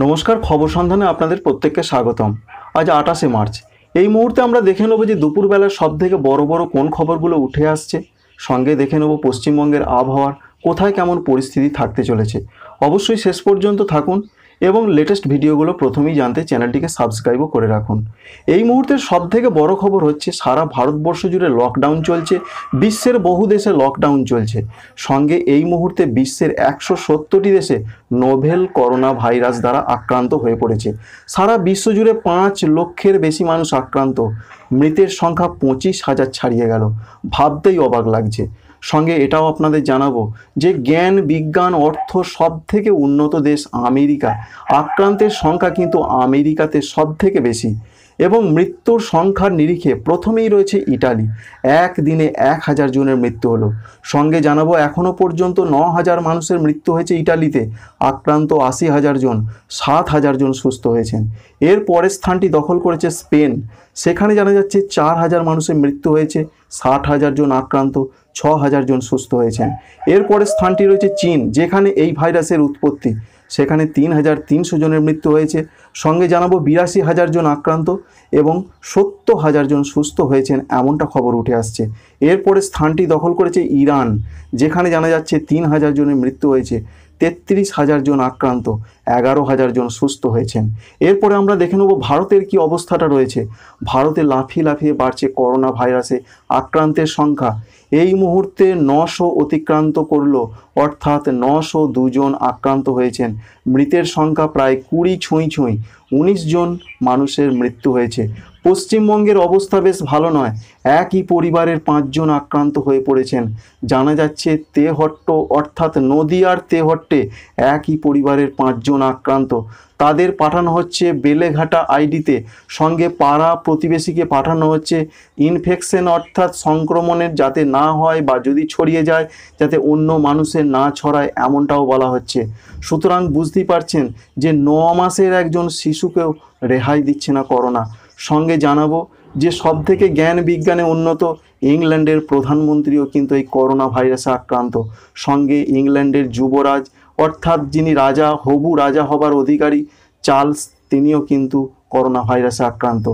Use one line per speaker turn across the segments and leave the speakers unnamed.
নমস্কার খবর সন্ধানে আপনাদের প্রত্যেককে স্বাগতম আজ আটাশে মার্চ এই মুহূর্তে আমরা দেখে নেব যে দুপুরবেলার সব থেকে বড় বড় কোন খবরগুলো উঠে আসছে সঙ্গে দেখে নেবো পশ্চিমবঙ্গের আবহাওয়ার কোথায় কেমন পরিস্থিতি থাকতে চলেছে অবশ্যই শেষ পর্যন্ত থাকুন এবং লেটেস্ট ভিডিওগুলো প্রথমেই জানতে চ্যানেলটিকে সাবস্ক্রাইবও করে রাখুন এই সব সবথেকে বড় খবর হচ্ছে সারা ভারতবর্ষ জুড়ে লকডাউন চলছে বিশ্বের বহু দেশে লকডাউন চলছে সঙ্গে এই মুহূর্তে বিশ্বের একশো সত্তরটি দেশে নোভেল করোনা ভাইরাস দ্বারা আক্রান্ত হয়ে পড়েছে সারা বিশ্ব জুড়ে পাঁচ লক্ষের বেশি মানুষ আক্রান্ত মৃতের সংখ্যা পঁচিশ হাজার ছাড়িয়ে গেল ভাবতেই অবাক লাগছে সঙ্গে এটাও আপনাদের জানাবো যে জ্ঞান বিজ্ঞান অর্থ সব থেকে উন্নত দেশ আমেরিকা আক্রান্তের সংখ্যা কিন্তু আমেরিকাতে সব থেকে বেশি এবং মৃত্যুর সংখ্যার নিরিখে প্রথমেই রয়েছে ইটালি একদিনে এক হাজার জনের মৃত্যু হলো সঙ্গে জানাবো এখনও পর্যন্ত ন হাজার মানুষের মৃত্যু হয়েছে ইটালিতে আক্রান্ত আশি হাজার জন সাত হাজার জন সুস্থ হয়েছেন এর পরের স্থানটি দখল করেছে স্পেন সেখানে জানা যাচ্ছে চার হাজার মানুষের মৃত্যু হয়েছে ষাট হাজার জন আক্রান্ত ছ হাজার জন সুস্থ হয়েছেন এরপরে স্থানটি রয়েছে চীন যেখানে এই ভাইরাসের উৎপত্তি সেখানে তিন হাজার তিনশো জনের মৃত্যু হয়েছে সঙ্গে জানাবো বিরাশি হাজার জন আক্রান্ত এবং সত্তর হাজার জন সুস্থ হয়েছেন এমনটা খবর উঠে আসছে এরপরে স্থানটি দখল করেছে ইরান যেখানে জানা যাচ্ছে তিন হাজার জনের মৃত্যু হয়েছে তেত্রিশ হাজার জন আক্রান্ত এগারো হাজার জন সুস্থ হয়েছেন এরপরে আমরা দেখে নেব ভারতের কি অবস্থাটা রয়েছে ভারতে লাফিয়ে লাফিয়ে বাড়ছে করোনা ভাইরাসে আক্রান্তের সংখ্যা এই মুহূর্তে নশো অতিক্রান্ত করল অর্থাৎ নশো দুজন আক্রান্ত হয়েছেন মৃতের সংখ্যা প্রায় কুড়ি ছুঁই ছুঁই উনিশ জন মানুষের মৃত্যু হয়েছে পশ্চিমবঙ্গের অবস্থা বেশ ভালো নয় একই পরিবারের পাঁচজন আক্রান্ত হয়ে পড়েছেন জানা যাচ্ছে তেহট্ট অর্থাৎ নদীয়ার তেহট্টে একই পরিবারের পাঁচজন আক্রান্ত তাদের পাঠানো হচ্ছে বেলেঘাটা আইডিতে সঙ্গে পাড়া প্রতিবেশীকে পাঠানো হচ্ছে ইনফেকশন অর্থাৎ সংক্রমণের যাতে না হয় বা যদি ছড়িয়ে যায় যাতে অন্য মানুষের না ছড়ায় এমনটাও বলা হচ্ছে সুতরাং বুঝতেই পারছেন যে ন মাসের একজন শিশুকেও রেহাই দিচ্ছে না করোনা সঙ্গে জানাবো যে সব থেকে জ্ঞান বিজ্ঞানে উন্নত ইংল্যান্ডের প্রধানমন্ত্রীও কিন্তু এই করোনা ভাইরাসে আক্রান্ত সঙ্গে ইংল্যান্ডের যুবরাজ অর্থাৎ যিনি রাজা হবু রাজা হবার অধিকারী চার্লস তিনিও কিন্তু করোনা ভাইরাসে আক্রান্ত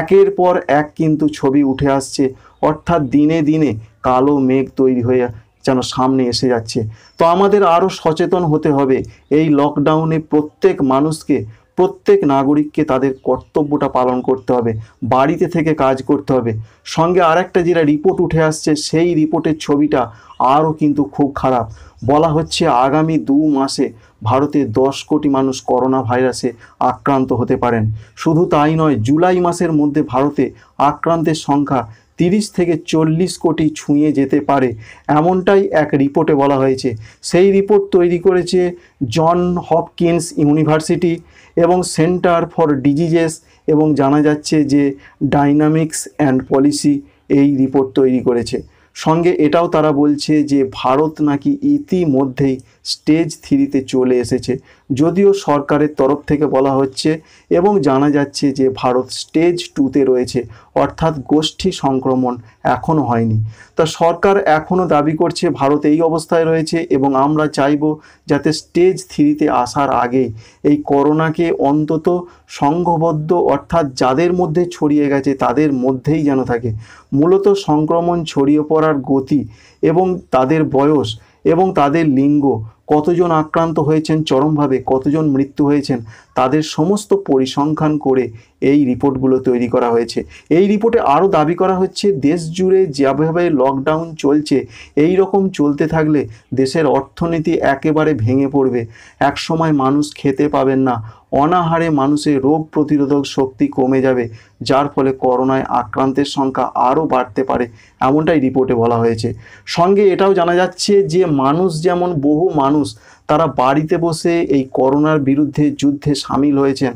একের পর এক কিন্তু ছবি উঠে আসছে অর্থাৎ দিনে দিনে কালো মেঘ তৈরি হয়ে যেন সামনে এসে যাচ্ছে তো আমাদের আরও সচেতন হতে হবে এই লকডাউনে প্রত্যেক মানুষকে প্রত্যেক নাগরিককে তাদের কর্তব্যটা পালন করতে হবে বাড়িতে থেকে কাজ করতে হবে সঙ্গে আর একটা যেটা রিপোর্ট উঠে আসছে সেই রিপোর্টের ছবিটা আরও কিন্তু খুব খারাপ বলা হচ্ছে আগামী দু মাসে ভারতে দশ কোটি মানুষ করোনা ভাইরাসে আক্রান্ত হতে পারেন শুধু তাই নয় জুলাই মাসের মধ্যে ভারতে আক্রান্তের সংখ্যা তিরিশ থেকে চল্লিশ কোটি ছুঁয়ে যেতে পারে এমনটাই এক রিপোর্টে বলা হয়েছে সেই রিপোর্ট তৈরি করেছে জন হপকিন্স ইউনিভার্সিটি এবং সেন্টার ফর ডিজিজেস এবং জানা যাচ্ছে যে ডাইনামিক্স অ্যান্ড পলিসি এই রিপোর্ট তৈরি করেছে সঙ্গে এটাও তারা বলছে যে ভারত নাকি ইতিমধ্যেই স্টেজ থ্রিতে চলে এসেছে যদিও সরকারের তরফ থেকে বলা হচ্ছে এবং জানা যাচ্ছে যে ভারত স্টেজ টুতে রয়েছে অর্থাৎ গোষ্ঠী সংক্রমণ এখনও হয়নি তা সরকার এখনও দাবি করছে ভারত এই অবস্থায় রয়েছে এবং আমরা চাইব যাতে স্টেজ থ্রিতে আসার আগেই এই করোনাকে অন্তত সংঘবদ্ধ অর্থাৎ যাদের মধ্যে ছড়িয়ে গেছে তাদের মধ্যেই যেন থাকে মূলত সংক্রমণ ছড়িয়ে পড়ার গতি এবং তাদের বয়স এবং তাদের লিঙ্গ কতজন আক্রান্ত হয়েছেন চরমভাবে কতজন মৃত্যু হয়েছেন তাদের সমস্ত পরিসংখ্যান করে এই রিপোর্টগুলো তৈরি করা হয়েছে এই রিপোর্টে আরও দাবি করা হচ্ছে দেশ জুড়ে যেভাবে লকডাউন চলছে এই রকম চলতে থাকলে দেশের অর্থনীতি একেবারে ভেঙে পড়বে একসময় মানুষ খেতে পাবেন না অনাহারে মানুষের রোগ প্রতিরোধক শক্তি কমে যাবে যার ফলে করোনায় আক্রান্তের সংখ্যা আরও বাড়তে পারে এমনটাই রিপোর্টে বলা হয়েছে সঙ্গে এটাও জানা যাচ্ছে যে মানুষ যেমন বহু মানুষ তারা বাড়িতে বসে এই করোনার বিরুদ্ধে যুদ্ধে সামিল হয়েছেন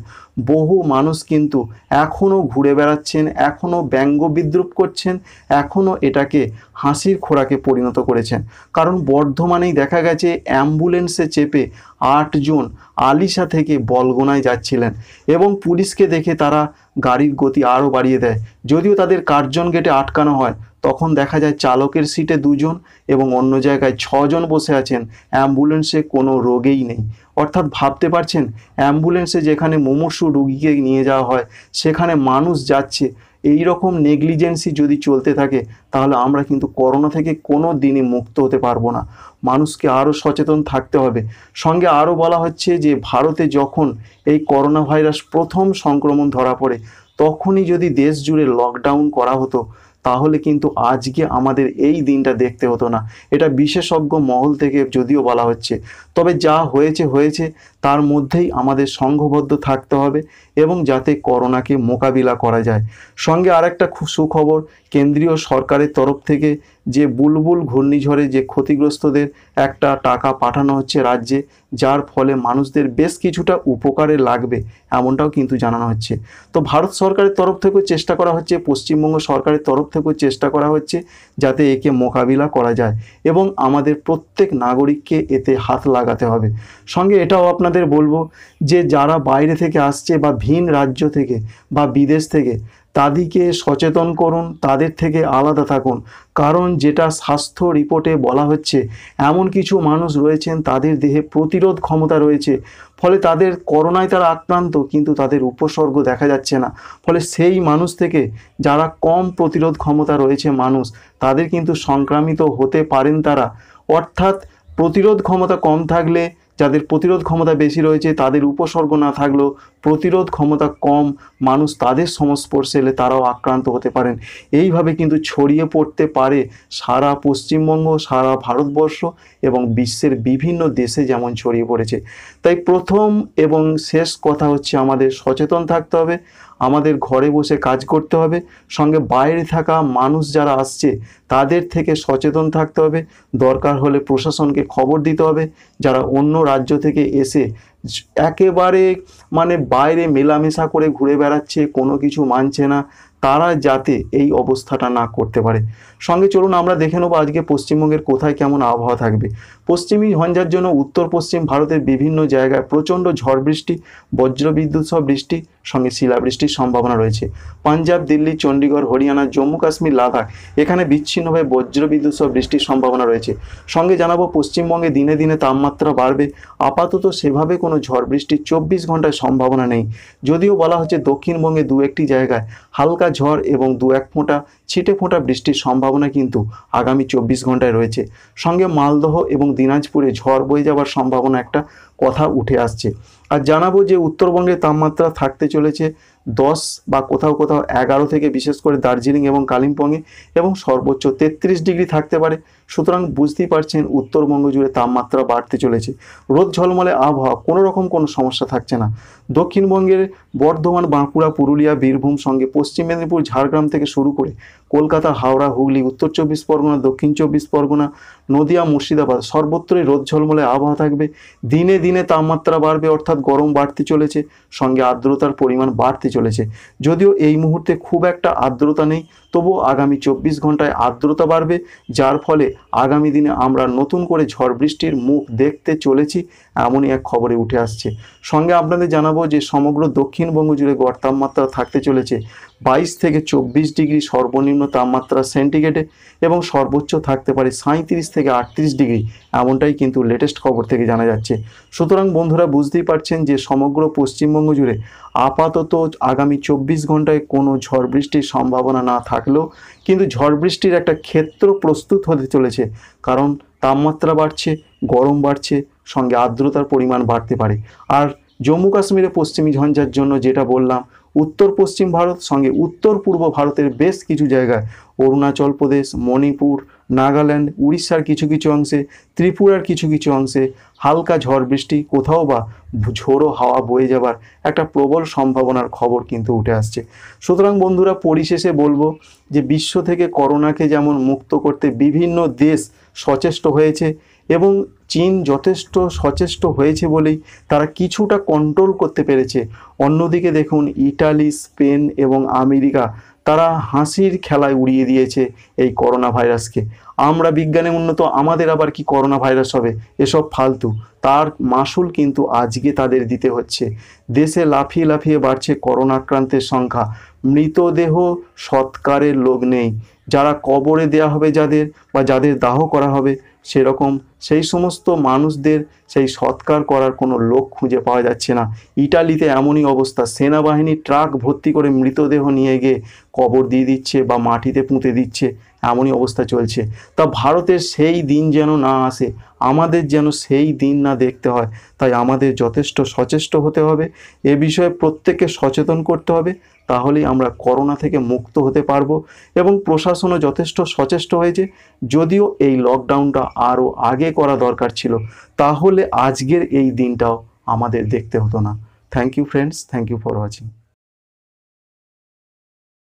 বহু মানুষ কিন্তু এখনও ঘুরে বেড়াচ্ছেন এখনও ব্যঙ্গ বিদ্রুপ করছেন এখনও এটাকে হাসির খোরাকে পরিণত করেছেন কারণ বর্ধমানেই দেখা গেছে অ্যাম্বুলেন্সে চেপে আটজন আলিশা থেকে বলগোনায় যাচ্ছিলেন এবং পুলিশকে দেখে তারা গাড়ির গতি আরও বাড়িয়ে দেয় যদিও তাদের কার্জন গেটে আটকানো হয় তখন দেখা যায় চালকের সিটে দুজন এবং অন্য জায়গায় ছজন বসে আছেন অ্যাম্বুলেন্সে কোনো রোগেই নেই অর্থাৎ ভাবতে পারছেন অ্যাম্বুলেন্সে যেখানে মুমূর্ষু রুগীকে নিয়ে যাওয়া হয় সেখানে মানুষ যাচ্ছে এই রকম নেগলিজেন্সি যদি চলতে থাকে তাহলে আমরা কিন্তু করোনা থেকে কোনো দিনই মুক্ত হতে পারবো না মানুষকে আরও সচেতন থাকতে হবে সঙ্গে আরও বলা হচ্ছে যে ভারতে যখন এই করোনা ভাইরাস প্রথম সংক্রমণ ধরা পড়ে তখনই যদি দেশ জুড়ে লকডাউন করা হতো তাহলে কিন্তু আজকে আমাদের এই দিনটা দেখতে হতো না এটা বিশেষজ্ঞ মহল থেকে যদিও বলা হচ্ছে তবে যা হয়েছে হয়েছে তার মধ্যেই আমাদের সংঘবদ্ধ থাকতে হবে এবং যাতে করোনাকে মোকাবিলা করা যায় সঙ্গে আরেকটা খুব সুখবর কেন্দ্রীয় সরকারের তরফ থেকে যে বুলবুল ঘূর্ণিঝড়ে যে ক্ষতিগ্রস্তদের একটা টাকা পাঠানো হচ্ছে রাজ্যে যার ফলে মানুষদের বেশ কিছুটা উপকারে লাগবে এমনটাও কিন্তু জানানো হচ্ছে তো ভারত সরকারের তরফ থেকেও চেষ্টা করা হচ্ছে পশ্চিমবঙ্গ সরকারের তরফ থেকেও চেষ্টা করা হচ্ছে যাতে একে মোকাবিলা করা যায় এবং আমাদের প্রত্যেক নাগরিককে এতে হাত লাগাতে হবে সঙ্গে এটাও আপনাদের বলবো যে যারা বাইরে থেকে আসছে বা ভিন রাজ্য থেকে বা বিদেশ থেকে তাদেরকে সচেতন করুন তাদের থেকে আলাদা থাকুন কারণ যেটা স্বাস্থ্য রিপোর্টে বলা হচ্ছে এমন কিছু মানুষ রয়েছেন তাদের দেহে প্রতিরোধ ক্ষমতা রয়েছে ফলে তাদের করোনায় তারা আক্রান্ত কিন্তু তাদের উপসর্গ দেখা যাচ্ছে না ফলে সেই মানুষ থেকে যারা কম প্রতিরোধ ক্ষমতা রয়েছে মানুষ তাদের কিন্তু সংক্রামিত হতে পারেন তারা অর্থাৎ প্রতিরোধ ক্ষমতা কম থাকলে যাদের প্রতিরোধ ক্ষমতা বেশি রয়েছে তাদের উপসর্গ না থাকলেও প্রতিরোধ ক্ষমতা কম মানুষ তাদের সংস্পর্শে এলে তারাও আক্রান্ত হতে পারেন এইভাবে কিন্তু ছড়িয়ে পড়তে পারে সারা পশ্চিমবঙ্গ সারা ভারতবর্ষ এবং বিশ্বের বিভিন্ন দেশে যেমন ছড়িয়ে পড়েছে তাই প্রথম এবং শেষ কথা হচ্ছে আমাদের সচেতন থাকতে হবে আমাদের ঘরে বসে কাজ করতে হবে সঙ্গে বাইরে থাকা মানুষ যারা আসছে তাদের থেকে সচেতন থাকতে হবে দরকার হলে প্রশাসনকে খবর দিতে হবে যারা অন্য রাজ্য থেকে এসে একেবারে মানে বাইরে মেলামেশা করে ঘুরে বেড়াচ্ছে কোনো কিছু মানছে না তারা যাতে এই অবস্থাটা না করতে পারে সঙ্গে চলুন আমরা দেখে নেবো আজকে পশ্চিমবঙ্গের কোথায় কেমন আবহাওয়া থাকবে পশ্চিমী ঝঞ্ঝার জন্য উত্তর পশ্চিম ভারতের বিভিন্ন জায়গায় প্রচণ্ড ঝড় বৃষ্টি বজ্রবিদ্যুৎ সহ বৃষ্টি সঙ্গে শিলাবৃষ্টির সম্ভাবনা রয়েছে পাঞ্জাব দিল্লি চণ্ডীগড় হরিয়ানা জম্মু কাশ্মীর লাদাখ এখানে বিচ্ছিন্নভাবে বজ্রবিদ্যুৎ সহ বৃষ্টির সম্ভাবনা রয়েছে সঙ্গে জানাবো পশ্চিমবঙ্গে দিনে দিনে তাপমাত্রা বাড়বে আপাতত সেভাবে কোনো ঝড় বৃষ্টির চব্বিশ ঘন্টায় সম্ভাবনা নেই যদিও বলা হচ্ছে দক্ষিণবঙ্গে দু একটি জায়গায় হালকা ঝড় এবং দু এক ফোঁটা ছিটে ফোঁটা বৃষ্টির সম্ভাবনা কিন্তু আগামী চব্বিশ ঘন্টায় রয়েছে সঙ্গে মালদহ এবং দিনাজপুরে ঝড় বয়ে যাওয়ার সম্ভাবনা একটা কথা উঠে আসছে আর জানাবো যে উত্তরবঙ্গে তাপমাত্রা থাকতে চলেছে দশ বা কোথাও কোথাও এগারো থেকে বিশেষ করে দার্জিলিং এবং কালিম্পংয়ে এবং সর্বোচ্চ তেত্রিশ ডিগ্রি থাকতে পারে সুতরাং বুঝতেই পারছেন উত্তরবঙ্গ জুড়ে তাপমাত্রা বাড়তে চলেছে রোদ ঝলমলে আবহাওয়া কোনো রকম কোনো সমস্যা থাকছে না দক্ষিণবঙ্গের বর্ধমান বাঁকুড়া পুরুলিয়া বীরভূম সঙ্গে পশ্চিম মেদিনীপুর ঝাড়গ্রাম থেকে শুরু করে কলকাতা হাওড়া হুগলি উত্তর চব্বিশ পরগনা দক্ষিণ চব্বিশ পরগনা নদিয়া মুর্শিদাবাদ সর্বত্রই রোদ ঝলমলে আবহাওয়া থাকবে দিনে দিনে তাপমাত্রা বাড়বে অর্থাৎ গরম বাড়তে চলেছে সঙ্গে আর্দ্রতার পরিমাণ বাড়তে চলেছে যদিও এই মুহূর্তে খুব একটা আর্দ্রতা নেই তবুও আগামী চব্বিশ ঘন্টায় আর্দ্রতা বাড়বে যার ফলে আগামী দিনে আমরা নতুন করে ঝড় বৃষ্টির মুখ দেখতে চলেছি এমনই এক খবরে উঠে আসছে সঙ্গে আপনাদের জানাবো যে সমগ্র দক্ষিণবঙ্গ জুড়ে গড় তাপমাত্রা থাকতে চলেছে বাইশ থেকে চব্বিশ ডিগ্রি সর্বনিম্ন তাপমাত্রা সেন্টিগ্রেডে এবং সর্বোচ্চ থাকতে পারে সাঁত্রিশ থেকে আটত্রিশ ডিগ্রি এমনটাই কিন্তু লেটেস্ট খবর থেকে জানা যাচ্ছে সুতরাং বন্ধুরা বুঝতেই পারছেন যে সমগ্র পশ্চিমবঙ্গ জুড়ে আপাতত আগামী চব্বিশ ঘন্টায় কোনো ঝড় বৃষ্টির সম্ভাবনা না থাকলেও কিন্তু ঝড় বৃষ্টির একটা ক্ষেত্র প্রস্তুত হতে চলেছে কারণ তাপমাত্রা বাড়ছে গরম বাড়ছে সঙ্গে আর্দ্রতার পরিমাণ বাড়তে পারে আর জম্মু কাশ্মীরে পশ্চিমী ঝঞ্ঝার জন্য যেটা বললাম উত্তর পশ্চিম ভারত সঙ্গে উত্তর পূর্ব ভারতের বেশ কিছু জায়গায় অরুণাচল প্রদেশ মণিপুর নাগাল্যান্ড উড়িষ্যার কিছু কিছু অংশে ত্রিপুরার কিছু কিছু অংশে হালকা ঝড় বৃষ্টি কোথাও বা ঝোড়ো হাওয়া বয়ে যাবার একটা প্রবল সম্ভাবনার খবর কিন্তু উঠে আসছে সুতরাং বন্ধুরা পরিশেষে বলবো যে বিশ্ব থেকে করোনাকে যেমন মুক্ত করতে বিভিন্ন দেশ সচেষ্ট হয়েছে এবং চীন যথেষ্ট সচেষ্ট হয়েছে বলেই তারা কিছুটা কন্ট্রোল করতে পেরেছে অন্যদিকে দেখুন ইটালি স্পেন এবং আমেরিকা তারা হাসির খেলায় উড়িয়ে দিয়েছে এই করোনা ভাইরাসকে আমরা বিজ্ঞানে উন্নত আমাদের আবার কি করোনা ভাইরাস হবে এসব ফালতু তার মাসুল কিন্তু আজকে তাদের দিতে হচ্ছে দেশে লাফিয়ে লাফিয়ে বাড়ছে করোনা আক্রান্তের সংখ্যা মৃতদেহ সৎকারের লোক নেই যারা কবরে দেয়া হবে যাদের বা যাদের দাহ করা হবে সেরকম সেই সমস্ত মানুষদের সেই সৎকার করার কোনো লোক খুঁজে পাওয়া যাচ্ছে না ইটালিতে এমনই অবস্থা সেনাবাহিনী ট্রাক ভর্তি করে মৃতদেহ নিয়ে গিয়ে কবর দিয়ে দিচ্ছে বা মাটিতে পুঁতে দিচ্ছে এমনই অবস্থা চলছে তা ভারতের সেই দিন যেন না আসে আমাদের যেন সেই দিন না দেখতে হয় তাই আমাদের যথেষ্ট সচেষ্ট হতে হবে এ বিষয়ে প্রত্যেককে সচেতন করতে হবে তাহলেই আমরা করোনা থেকে মুক্ত হতে পারব এবং প্রশাসনও যথেষ্ট সচেষ্ট হয়েছে যদিও এই লকডাউনটা আরও আগে করা দরকার ছিল তাহলে আজকের এই দিনটাও আমাদের দেখতে হতো না thank you friends thank you for watching